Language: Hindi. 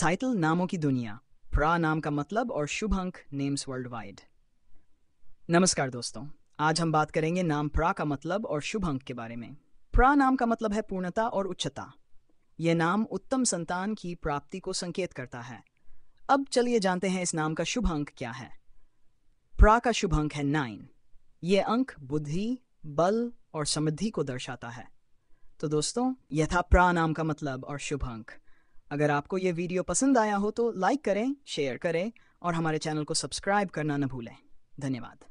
टाइटल नामों की दुनिया प्रा नाम का मतलब और शुभ अंक नेम्स वर्ल्ड वाइड नमस्कार दोस्तों आज हम बात करेंगे नाम प्रा का मतलब और शुभ अंक के बारे में प्रा नाम का मतलब है पूर्णता और उच्चता यह नाम उत्तम संतान की प्राप्ति को संकेत करता है अब चलिए जानते हैं इस नाम का शुभ अंक क्या है प्रा का शुभ अंक है नाइन ये अंक बुद्धि बल और समृद्धि को दर्शाता है तो दोस्तों यह था प्रा नाम का मतलब और शुभ अंक अगर आपको ये वीडियो पसंद आया हो तो लाइक करें शेयर करें और हमारे चैनल को सब्सक्राइब करना न भूलें धन्यवाद